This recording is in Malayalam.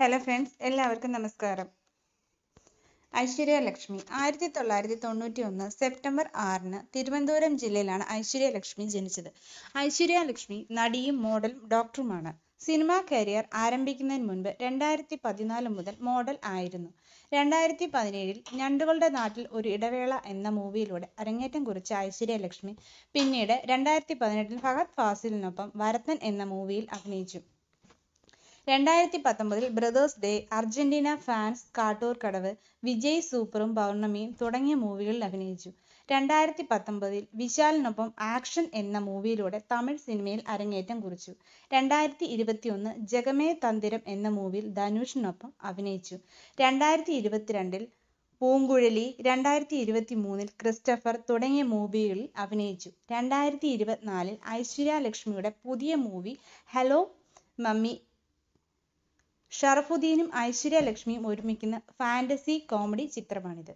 ഹലോ ഫ്രണ്ട്സ് എല്ലാവർക്കും നമസ്കാരം ഐശ്വര്യ ലക്ഷ്മി ആയിരത്തി തൊള്ളായിരത്തി തൊണ്ണൂറ്റി ഒന്ന് സെപ്റ്റംബർ ആറിന് തിരുവനന്തപുരം ജില്ലയിലാണ് ഐശ്വര്യ ലക്ഷ്മി ജനിച്ചത് ഐശ്വര്യ ലക്ഷ്മി നടിയും മോഡലും ഡോക്ടറുമാണ് സിനിമാ കരിയർ ആരംഭിക്കുന്നതിന് മുൻപ് രണ്ടായിരത്തി പതിനാല് മുതൽ മോഡൽ ആയിരുന്നു രണ്ടായിരത്തി പതിനേഴിൽ ഞണ്ടുകളുടെ നാട്ടിൽ ഒരു ഇടവേള എന്ന മൂവിയിലൂടെ അരങ്ങേറ്റം കുറിച്ച ഐശ്വര്യ ലക്ഷ്മി പിന്നീട് രണ്ടായിരത്തി പതിനെട്ടിൽ ഫഹദ് ഫാസിലിനൊപ്പം ഭരതൻ എന്ന മൂവിയിൽ അഭിനയിച്ചു രണ്ടായിരത്തി പത്തൊമ്പതിൽ brothers day Argentina fans Kattoor Kadavu Vijay സൂപ്പറും പൗർണമിയും തുടങ്ങിയ മൂവികളിൽ അഭിനയിച്ചു രണ്ടായിരത്തി പത്തൊമ്പതിൽ വിശാലിനൊപ്പം ആക്ഷൻ എന്ന മൂവിയിലൂടെ തമിഴ് സിനിമയിൽ അരങ്ങേറ്റം കുറിച്ചു രണ്ടായിരത്തി ഇരുപത്തിയൊന്ന് ജഗമേ തന്തിരം എന്ന മൂവിയിൽ ധനുഷിനൊപ്പം അഭിനയിച്ചു രണ്ടായിരത്തി ഇരുപത്തിരണ്ടിൽ പൂങ്കുഴലി രണ്ടായിരത്തി ഇരുപത്തി മൂന്നിൽ ക്രിസ്റ്റഫർ തുടങ്ങിയ മൂവികളിൽ അഭിനയിച്ചു രണ്ടായിരത്തി ഇരുപത്തിനാലിൽ ഐശ്വര്യ ലക്ഷ്മിയുടെ പുതിയ മൂവി ഹലോ മമ്മി ഷറഫുദ്ദീനും ഐശ്വര്യ ലക്ഷ്മിയും ഒരുമിക്കുന്ന ഫാൻറ്റസി കോമഡി ചിത്രമാണിത്